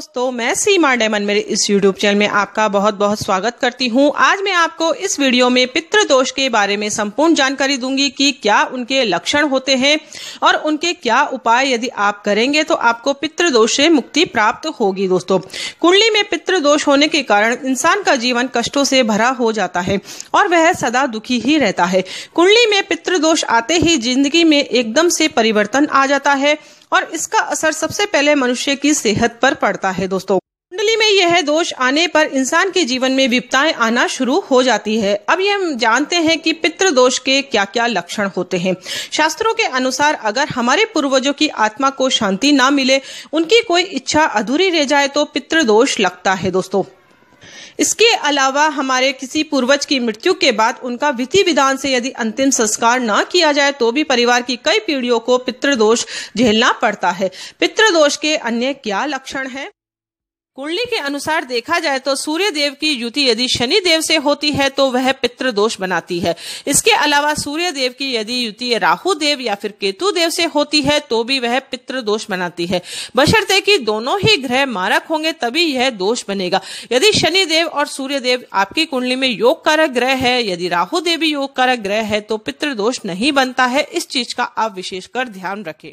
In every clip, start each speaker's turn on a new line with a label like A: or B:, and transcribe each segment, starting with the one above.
A: दोस्तों मैं सीमा डेमन मेरे इस YouTube चैनल में आपका बहुत बहुत स्वागत करती हूँ आज मैं आपको इस वीडियो में पितृ दोष के बारे में संपूर्ण जानकारी दूंगी कि क्या उनके लक्षण होते हैं और उनके क्या उपाय यदि आप करेंगे तो आपको पितृ दोष से मुक्ति प्राप्त होगी दोस्तों कुंडली में पितृ दोष होने के कारण इंसान का जीवन कष्टों से भरा हो जाता है और वह सदा दुखी ही रहता है कुंडली में पितृदोष दोष आते ही जिंदगी में एकदम से परिवर्तन आ जाता है और इसका असर सबसे पहले मनुष्य की सेहत पर पड़ता होता है दोस्तों कुंडली में यह दोष आने पर इंसान के जीवन में विपताएं आना शुरू हो जाती है अब ये हम जानते हैं कि पितृ दोष के क्या क्या लक्षण होते हैं शास्त्रों के अनुसार अगर हमारे पूर्वजों की आत्मा को शांति ना मिले उनकी कोई इच्छा अधूरी रह जाए तो पितृ दोष लगता है दोस्तों इसके अलावा हमारे किसी पूर्वज की मृत्यु के बाद उनका विधि विधान से यदि अंतिम संस्कार ना किया जाए तो भी परिवार की कई पीढ़ियों को पितृदोष झेलना पड़ता है पितृदोष के अन्य क्या लक्षण हैं कुंडली के अनुसार देखा जाए तो सूर्य देव की युति यदि शनि देव से होती है तो वह पितृ दोष बनाती है इसके अलावा सूर्य देव की यदि युति राहु देव या फिर केतु देव से होती है तो भी वह पितृ दोष बनाती है बशर्ते कि दोनों ही ग्रह मारक होंगे तभी यह दोष बनेगा यदि शनि देव और सूर्य देव आपकी कुंडली में योग कारक ग्रह है यदि राहु योग कारक ग्रह है तो पितृदोष नहीं बनता है इस चीज का आप विशेषकर ध्यान रखें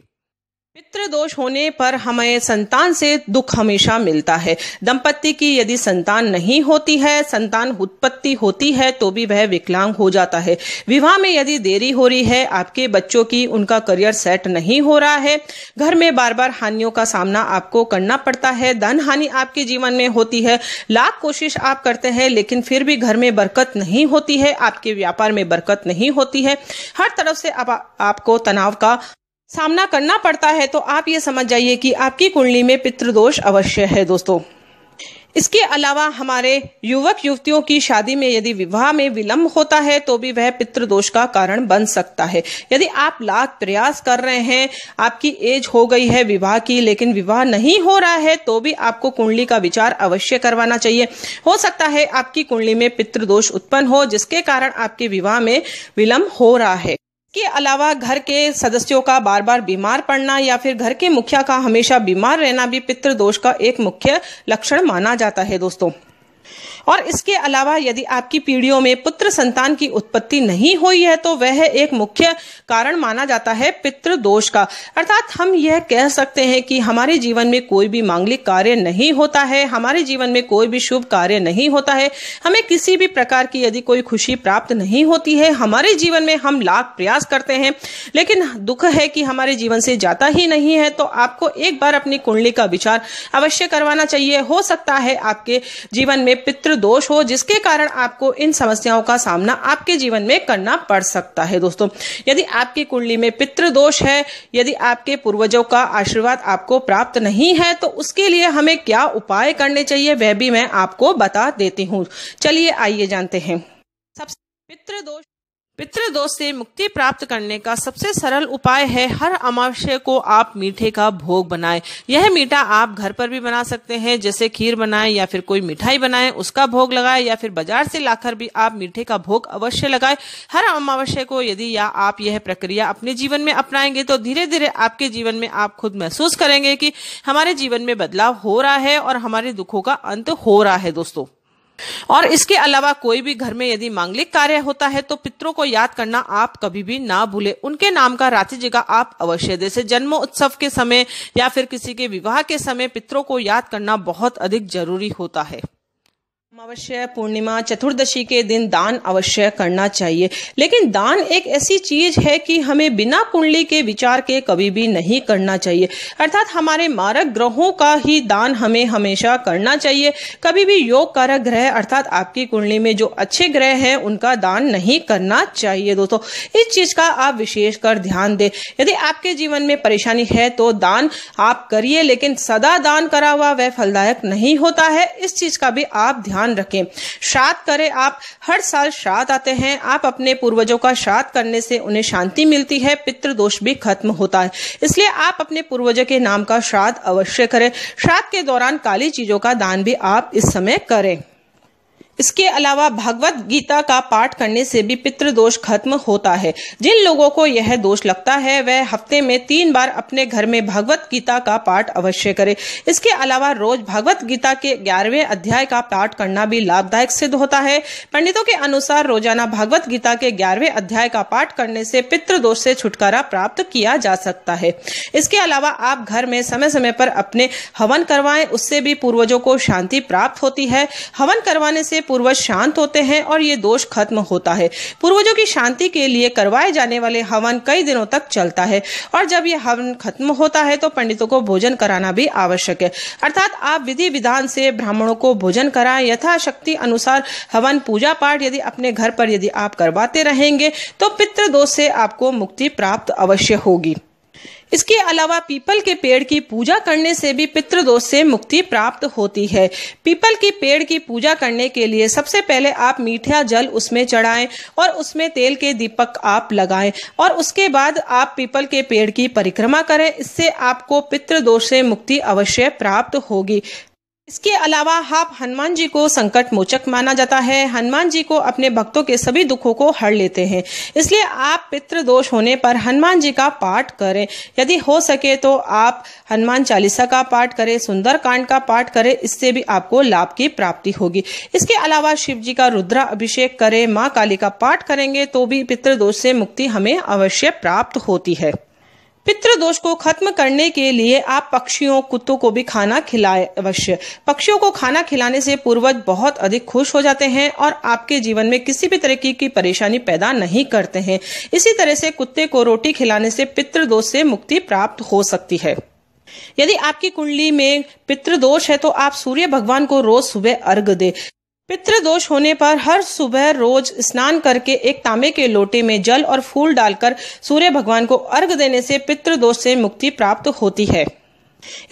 A: दोष होने पर हमें संतान से दुख हमेशा मिलता है दंपत्ति की यदि संतान नहीं होती है संतान उत्पत्ति होती है तो भी वह विकलांग हो जाता है विवाह में यदि देरी हो रही है आपके बच्चों की उनका करियर सेट नहीं हो रहा है घर में बार बार हानियों का सामना आपको करना पड़ता है धन हानि आपके जीवन में होती है लाख कोशिश आप करते हैं लेकिन फिर भी घर में बरकत नहीं होती है आपके व्यापार में बरकत नहीं होती है हर तरफ से आप, आपको तनाव का सामना करना पड़ता है तो आप ये समझ जाइए कि आपकी कुंडली में पितृदोष अवश्य है दोस्तों इसके अलावा हमारे युवक युवतियों की शादी में यदि विवाह में विलंब होता है तो भी वह पितृदोष का कारण बन सकता है यदि आप लाख प्रयास कर रहे हैं आपकी एज हो गई है विवाह की लेकिन विवाह नहीं हो रहा है तो भी आपको कुंडली का विचार अवश्य करवाना चाहिए हो सकता है आपकी कुंडली में पितृदोष उत्पन्न हो जिसके कारण आपके विवाह में विलम्ब हो रहा है इसके अलावा घर के सदस्यों का बार बार बीमार पड़ना या फिर घर के मुखिया का हमेशा बीमार रहना भी पितृदोष का एक मुख्य लक्षण माना जाता है दोस्तों और इसके अलावा यदि आपकी पीढ़ियों में पुत्र संतान की उत्पत्ति नहीं हुई है तो वह एक मुख्य कारण माना जाता है पितृदोष का अर्थात हम यह कह सकते हैं कि हमारे जीवन में कोई भी मांगलिक कार्य नहीं होता है हमारे जीवन में कोई भी शुभ कार्य नहीं होता है हमें किसी भी प्रकार की यदि कोई खुशी प्राप्त नहीं होती है हमारे जीवन में हम लाख प्रयास करते हैं लेकिन दुख है कि हमारे जीवन से जाता ही नहीं है तो आपको एक बार अपनी कुंडली का विचार अवश्य करवाना चाहिए हो सकता है आपके जीवन में पितृ दोष हो जिसके कारण आपको इन समस्याओं का सामना आपके जीवन में करना पड़ सकता है दोस्तों यदि आपकी कुंडली में पितृदोष है यदि आपके पूर्वजों का आशीर्वाद आपको प्राप्त नहीं है तो उसके लिए हमें क्या उपाय करने चाहिए वह भी मैं आपको बता देती हूँ चलिए आइए जानते हैं सबसे पितृदोष पितृदोष से मुक्ति प्राप्त करने का सबसे सरल उपाय है हर अमावस्या को आप मीठे का भोग बनाएं यह मीठा आप घर पर भी बना सकते हैं जैसे खीर बनाएं या फिर कोई मिठाई बनाएं उसका भोग लगाएं या फिर बाजार से लाकर भी आप मीठे का भोग अवश्य लगाएं हर अमावस्या को यदि या आप यह प्रक्रिया अपने जीवन में अपनाएंगे तो धीरे धीरे आपके जीवन में आप खुद महसूस करेंगे कि हमारे जीवन में बदलाव हो रहा है और हमारे दुखों का अंत हो रहा है दोस्तों और इसके अलावा कोई भी घर में यदि मांगलिक कार्य होता है तो पितरों को याद करना आप कभी भी ना भूले उनके नाम का राति जगह आप अवश्य दे से जन्म उत्सव के समय या फिर किसी के विवाह के समय पितरों को याद करना बहुत अधिक जरूरी होता है अमावस्या पूर्णिमा चतुर्दशी के दिन दान अवश्य करना चाहिए लेकिन दान एक ऐसी चीज है कि हमें बिना कुंडली के विचार के कभी भी नहीं करना चाहिए अर्थात हमारे मारक ग्रहों का ही दान हमें हमेशा करना चाहिए कभी भी योग कारक ग्रह अर्थात आपकी कुंडली में जो अच्छे ग्रह हैं उनका दान नहीं करना चाहिए दोस्तों इस चीज का आप विशेष कर ध्यान दें यदि आपके जीवन में परेशानी है तो दान आप करिए लेकिन सदा दान करा हुआ वह फलदायक नहीं होता है इस चीज का भी आप ध्यान ध्यान रखें श्राद्ध करें आप हर साल श्राद्ध आते हैं आप अपने पूर्वजों का श्राद्ध करने से उन्हें शांति मिलती है पितृ दोष भी खत्म होता है इसलिए आप अपने पूर्वजों के नाम का श्राद्ध अवश्य करें श्राद्ध के दौरान काली चीजों का दान भी आप इस समय करें इसके अलावा भगवत गीता का पाठ करने से भी पितृदोष खत्म होता है जिन लोगों को यह दोष लगता है वह हफ्ते में तीन बार अपने घर में भगवत गीता का पाठ अवश्य करें इसके अलावा रोज भगवत गीता के ग्यारहवें अध्याय का पाठ करना भी लाभदायक सिद्ध होता है पंडितों के अनुसार रोजाना भगवत गीता के ग्यारहवें अध्याय का पाठ करने से पितृदोष से छुटकारा प्राप्त किया जा सकता है इसके अलावा आप घर में समय समय पर अपने हवन करवाएं उससे भी पूर्वजों को शांति प्राप्त होती है हवन करवाने से पूर्वज शांत होते हैं और ये दोष खत्म होता है पूर्वजों की शांति के लिए करवाए जाने वाले हवन कई दिनों तक चलता है और जब यह हवन खत्म होता है तो पंडितों को भोजन कराना भी आवश्यक है अर्थात आप विधि विधान से ब्राह्मणों को भोजन कराए यथाशक्ति अनुसार हवन पूजा पाठ यदि अपने घर पर यदि आप करवाते रहेंगे तो पितृदोष से आपको मुक्ति प्राप्त अवश्य होगी इसके अलावा पीपल के पेड़ की पूजा करने से भी पितृदोष से मुक्ति प्राप्त होती है पीपल के पेड़ की पूजा करने के लिए सबसे पहले आप मीठा जल उसमें चढ़ाएं और उसमें तेल के दीपक आप लगाएं और उसके बाद आप पीपल के पेड़ की परिक्रमा करें इससे आपको पितृदोष से मुक्ति अवश्य प्राप्त होगी इसके अलावा आप हनुमान जी को संकट मोचक माना जाता है हनुमान जी को अपने भक्तों के सभी दुखों को हर लेते हैं इसलिए आप पितृ दोष होने पर हनुमान जी का पाठ करें यदि हो सके तो आप हनुमान चालीसा का पाठ करें सुंदर कांड का पाठ करें इससे भी आपको लाभ की प्राप्ति होगी इसके अलावा शिव जी का रुद्रा अभिषेक करें माँ काली का पाठ करेंगे तो भी पितृदोष से मुक्ति हमें अवश्य प्राप्त होती है दोष को खत्म करने के लिए आप पक्षियों कुत्तों को भी खाना खिलाए अवश्य पक्षियों को खाना खिलाने से पूर्वज बहुत अधिक खुश हो जाते हैं और आपके जीवन में किसी भी तरह की परेशानी पैदा नहीं करते हैं इसी तरह से कुत्ते को रोटी खिलाने से पितृदोष से मुक्ति प्राप्त हो सकती है यदि आपकी कुंडली में पितृदोष है तो आप सूर्य भगवान को रोज सुबह अर्घ दे पितृदोष होने पर हर सुबह रोज स्नान करके एक तांबे के लोटे में जल और फूल डालकर सूर्य भगवान को अर्घ देने से पितृदोष से मुक्ति प्राप्त होती है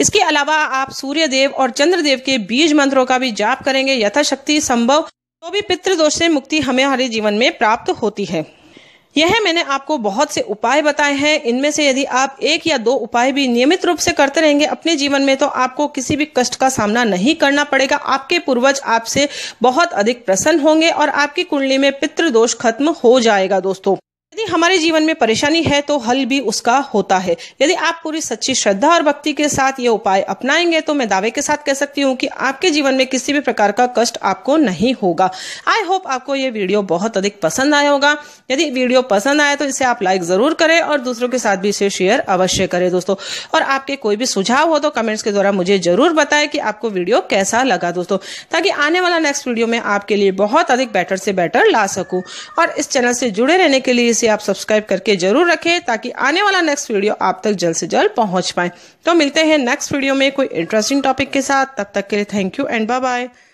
A: इसके अलावा आप सूर्य देव और चंद्र देव के बीज मंत्रों का भी जाप करेंगे यथाशक्ति संभव तो भी पितृदोष से मुक्ति हमें हमारे जीवन में प्राप्त होती है यह मैंने आपको बहुत से उपाय बताए हैं इनमें से यदि आप एक या दो उपाय भी नियमित रूप से करते रहेंगे अपने जीवन में तो आपको किसी भी कष्ट का सामना नहीं करना पड़ेगा आपके पूर्वज आपसे बहुत अधिक प्रसन्न होंगे और आपकी कुंडली में पितृदोष खत्म हो जाएगा दोस्तों यदि हमारे जीवन में परेशानी है तो हल भी उसका होता है यदि आप पूरी सच्ची श्रद्धा और भक्ति के साथ ये उपाय अपनाएंगे तो मैं दावे के साथ कह सकती हूँ कि आपके जीवन में किसी भी प्रकार का कष्ट आपको नहीं होगा आई होप आपको ये वीडियो बहुत अधिक पसंद आया होगा यदि वीडियो पसंद आया तो इसे आप लाइक जरूर करें और दूसरों के साथ भी इसे शेयर अवश्य करें दोस्तों और आपके कोई भी सुझाव हो तो कमेंट्स के द्वारा मुझे जरूर बताए कि आपको वीडियो कैसा लगा दोस्तों ताकि आने वाला नेक्स्ट वीडियो में आपके लिए बहुत अधिक बेटर से बेटर ला सकूँ और इस चैनल से जुड़े रहने के लिए इसे इसे आप सब्सक्राइब करके जरूर रखें ताकि आने वाला नेक्स्ट वीडियो आप तक जल्द से जल्द पहुंच पाए तो मिलते हैं नेक्स्ट वीडियो में कोई इंटरेस्टिंग टॉपिक के साथ तब तक के लिए thank you and bye bye